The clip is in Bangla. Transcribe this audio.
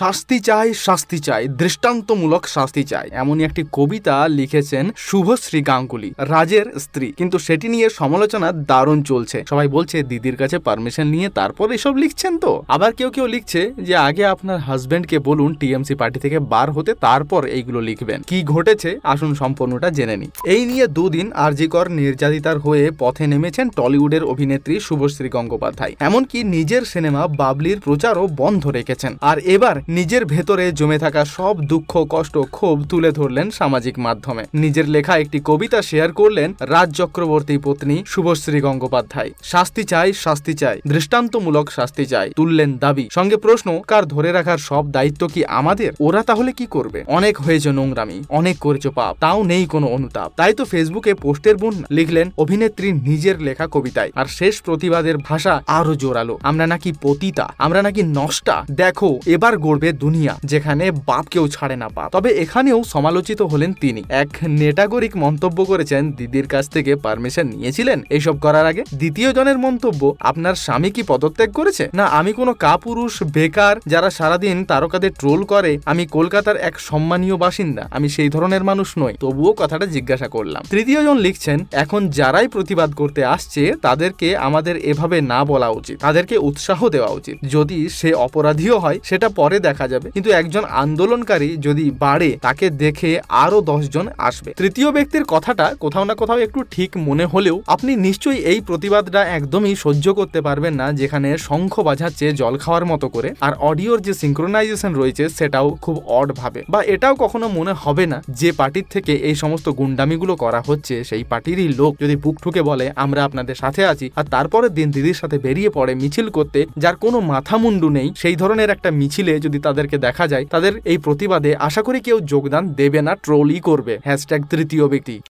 শাস্তি চাই শাস্তি চাই দৃষ্টান্তমূলক শাস্তি চাই এমনই একটি কবিতা লিখেছেন শুভশ্রী গাঙ্গুলি রাজের স্ত্রী কিন্তু সেটি নিয়ে সমালোচনা দারুণ চলছে সবাই বলছে দিদির কাছে পারমিশন নিয়ে তারপর এসব লিখছেন তো আবার কেউ কেউ লিখছে যে আগে আপনার হাজব্যান্ডকে বলুন টিএমসি পার্টি থেকে বার হতে তারপর এইগুলো লিখবেন কি ঘটেছে আসুন সম্পূর্ণটা জেনে নি এই নিয়ে দুদিন আরজিকর নির্যাতিতার হয়ে পথে নেমেছেন টলিউডের অভিনেত্রী শুভশ্রী গঙ্গোপাধ্যায় এমনকি নিজের সিনেমা বাবলির প্রচারও বন্ধ রেখেছেন আর এবার নিজের ভেতরে জমে থাকা সব দুঃখ কষ্ট ক্ষোভ তুলে ধরলেন সামাজিক মাধ্যমে নিজের লেখা একটি কবিতা শেয়ার করলেন রাজ চক্রবর্তী পত্নী শুভশ্রী গঙ্গোপাধ্যায় শাস্তি চাই শাস্তি চাই দৃষ্টান্তমূলক শাস্তি চাই তুললেন দাবি সঙ্গে প্রশ্ন কার ধরে রাখার সব দায়িত্ব কি আমাদের ওরা তাহলে কি করবে অনেক হয়েছে নোংরামি অনেক করেছো পাপ তাও নেই কোনো অনুতাপ তাই তো ফেসবুকে পোস্টের বোন লিখলেন অভিনেত্রী নিজের লেখা কবিতায় আর শেষ প্রতিবাদের ভাষা আরো জোরালো আমরা নাকি পতিতা আমরা নাকি নষ্টা দেখো এবার করবে দুনিয়া যেখানে বাপ কেউ ছাড়ে না বাপ তবে এখানেও সমালোচিত হলেন তিনি এক নেটাগরিক মন্তব্য করেছেন দিদির কাছ থেকে পারমিশন নিয়েছিলেন এইসব করার আগে দ্বিতীয় জনের মন্তব্য আপনার স্বামী কি পদত্যাগ করেছে না আমি কোনো কাপুরুষ বেকার যারা সারাদিন তারকাদের ট্রোল করে আমি কলকাতার এক সম্মানীয় বাসিন্দা আমি সেই ধরনের মানুষ নই তবুও কথাটা জিজ্ঞাসা করলাম তৃতীয় জন লিখছেন এখন যারাই প্রতিবাদ করতে আসছে তাদেরকে আমাদের এভাবে না বলা উচিত তাদেরকে উৎসাহ দেওয়া উচিত যদি সে অপরাধীও হয় সেটা পরে দেখা যাবে কিন্তু একজন আন্দোলনকারী যদি বাড়ে তাকে দেখে আরও দশজন আসবে তৃতীয় ব্যক্তির কথাটা কোথাও না কোথাও একটু ঠিক মনে হলেও আপনি নিশ্চয়ই এই প্রতিবাদটা একদমই সহ্য করতে পারবেন না যেখানে শঙ্খ বাজাচ্ছে জল খাওয়ার মতো করে আর অডিওর যে সিঙ্ক্রোনাইজেশন রয়েছে সেটাও খুব অড ভাবে বা এটাও কখনো মনে হবে না যে পার্টির থেকে এই সমস্ত গুন্ডামিগুলো করা হচ্ছে সেই পার্টিরই লোক যদি বুক ঠুকে বলে আমরা আপনাদের সাথে আছি আর তারপরের দিন দিদির সাথে বেরিয়ে পড়ে মিছিল করতে যার কোনো মাথা মুন্ডু নেই সেই ধরনের একটা মিছিলে যদি তাদেরকে দেখা যায় তাদের এই প্রতিবাদে আশা করি কেউ যোগদান দেবে না ট্রোলই করবে হ্যাশট্যাগ তৃতীয় ব্যক্তি